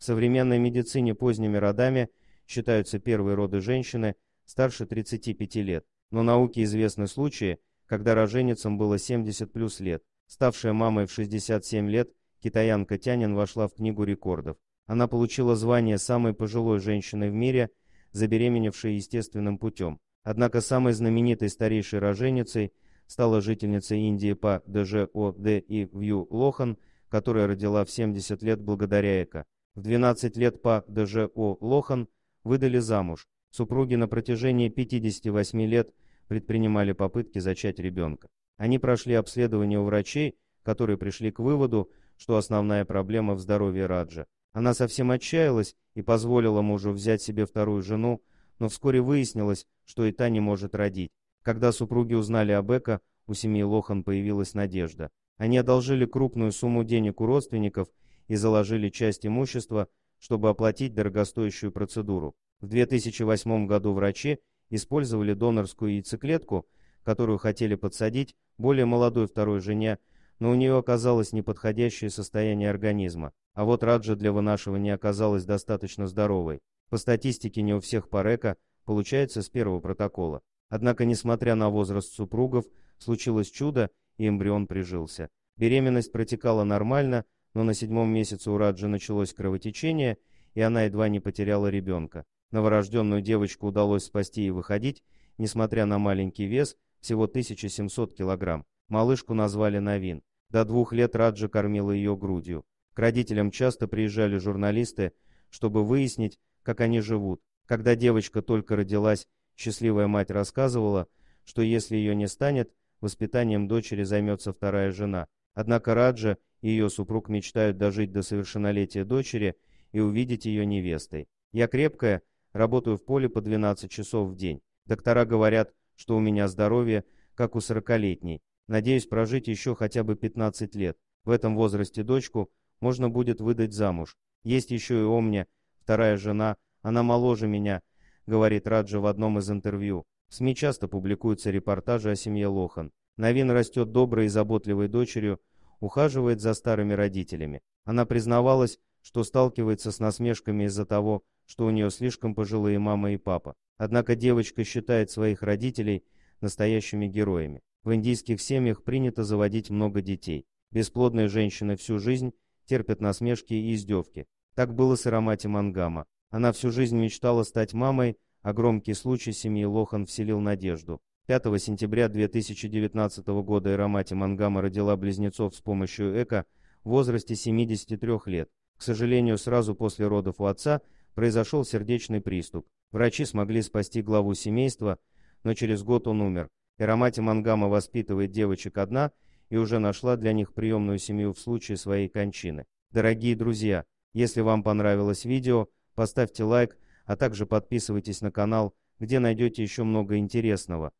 В современной медицине поздними родами считаются первые роды женщины старше 35 лет, но науке известны случаи, когда роженицам было 70 плюс лет. Ставшая мамой в 67 лет, китаянка Тянин вошла в книгу рекордов. Она получила звание самой пожилой женщины в мире, забеременевшей естественным путем. Однако самой знаменитой старейшей роженицей стала жительница Индии по ДЖОД и Вью Лохан, которая родила в 70 лет благодаря ЭКО. В 12 лет по ДЖО Лохан выдали замуж. Супруги на протяжении 58 лет предпринимали попытки зачать ребенка. Они прошли обследование у врачей, которые пришли к выводу, что основная проблема в здоровье Раджа. Она совсем отчаялась и позволила мужу взять себе вторую жену, но вскоре выяснилось, что и та не может родить. Когда супруги узнали об Эко, у семьи Лохан появилась надежда. Они одолжили крупную сумму денег у родственников и заложили часть имущества, чтобы оплатить дорогостоящую процедуру. В 2008 году врачи использовали донорскую яйцеклетку, которую хотели подсадить более молодой второй жене, но у нее оказалось неподходящее состояние организма, а вот Раджа для вынашивания оказалась достаточно здоровой. По статистике не у всех Парека получается с первого протокола. Однако, несмотря на возраст супругов, случилось чудо, и эмбрион прижился. Беременность протекала нормально, но на седьмом месяце у Раджи началось кровотечение, и она едва не потеряла ребенка. Новорожденную девочку удалось спасти и выходить, несмотря на маленький вес, всего 1700 килограмм. Малышку назвали Новин. До двух лет Раджа кормила ее грудью. К родителям часто приезжали журналисты, чтобы выяснить, как они живут. Когда девочка только родилась, счастливая мать рассказывала, что если ее не станет, воспитанием дочери займется вторая жена. Однако Раджа ее супруг мечтают дожить до совершеннолетия дочери и увидеть ее невестой. Я крепкая, работаю в поле по 12 часов в день. Доктора говорят, что у меня здоровье, как у сорокалетней. Надеюсь прожить еще хотя бы 15 лет. В этом возрасте дочку можно будет выдать замуж. Есть еще и Омня, вторая жена, она моложе меня, говорит Раджа в одном из интервью. В СМИ часто публикуются репортажи о семье Лохан. Навин растет доброй и заботливой дочерью, ухаживает за старыми родителями. Она признавалась, что сталкивается с насмешками из-за того, что у нее слишком пожилые мама и папа. Однако девочка считает своих родителей настоящими героями. В индийских семьях принято заводить много детей. Бесплодные женщины всю жизнь терпят насмешки и издевки. Так было с Ирамати Мангама. Она всю жизнь мечтала стать мамой, а громкий случай семьи Лохан вселил надежду. 5 сентября 2019 года Эромати Мангама родила близнецов с помощью ЭКО в возрасте 73 лет. К сожалению, сразу после родов у отца произошел сердечный приступ. Врачи смогли спасти главу семейства, но через год он умер. Эромати Мангама воспитывает девочек одна и уже нашла для них приемную семью в случае своей кончины. Дорогие друзья, если вам понравилось видео, поставьте лайк, а также подписывайтесь на канал, где найдете еще много интересного.